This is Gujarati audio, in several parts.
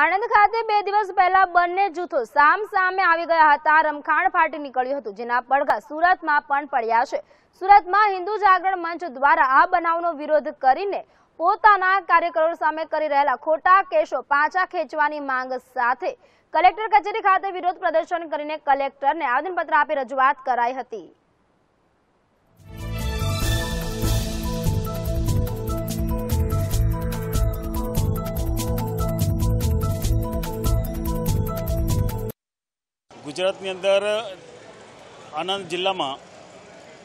આણંદ ખાતે બે દિવસ પહેલા બંને જૂથો સામ સામે આવી ગયા હતા રમખાણ ફાટી નીકળ્યું હતું જેના પડઘા સુરતમાં પણ પડ્યા છે સુરતમાં હિન્દુ જાગરણ મંચ દ્વારા આ બનાવનો વિરોધ કરીને પોતાના કાર્યકરો સામે કરી રહેલા ખોટા કેસો પાછા ખેંચવાની માંગ સાથે કલેક્ટર કચેરી ખાતે વિરોધ પ્રદર્શન કરીને કલેક્ટરને આવેદનપત્ર આપી રજૂઆત કરાઈ હતી ગુજરાત ની અંદર આણંદ જિલ્લામાં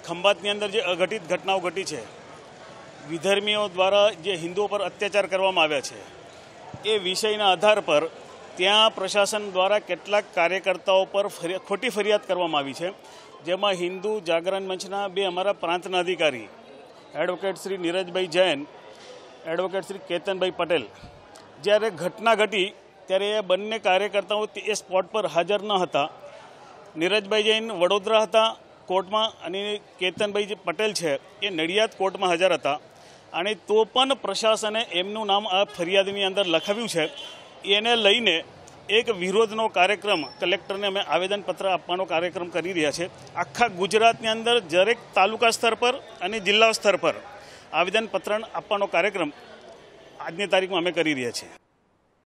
ખંભાત ની અંદર જે અઘટિત ઘટનાઓ ઘટી છે વિધર્મીઓ દ્વારા જે હિન્દુઓ પર અત્યાચાર કરવામાં આવ્યા છે એ વિષયના આધાર પર ત્યાં প্রশাসন દ્વારા કેટલાક કાર્યકર્તાઓ પર ખોટી ફરિયાદ કરવામાં આવી છે જેમાં હિન્દુ જાગરણ મંચના બે અમારા પ્રાંતના અધિકારી એડવોકેટ શ્રી નીરજભાઈ જૈન એડવોકેટ શ્રી કેતનભાઈ પટેલ જ્યારે ઘટના ઘટી ત્યારે બંને કાર્યકર્તાઓ એ સ્પોટ પર હાજર ન હતા નીરજભાઈ જૈન વડોદરા હતા કોર્ટમાં અને કેતનભાઈ જે પટેલ છે એ નડિયાદ કોર્ટમાં હાજર હતા અને તો પણ પ્રશાસને એમનું નામ આ ફરિયાદની અંદર લખાવ્યું છે એને લઈને એક વિરોધનો કાર્યક્રમ કલેક્ટરને અમે આવેદનપત્ર આપવાનો કાર્યક્રમ કરી રહ્યા છે આખા ગુજરાતની અંદર દરેક તાલુકા સ્તર પર અને જિલ્લા સ્તર પર આવેદનપત્ર આપવાનો કાર્યક્રમ આજની તારીખમાં અમે કરી રહ્યા છીએ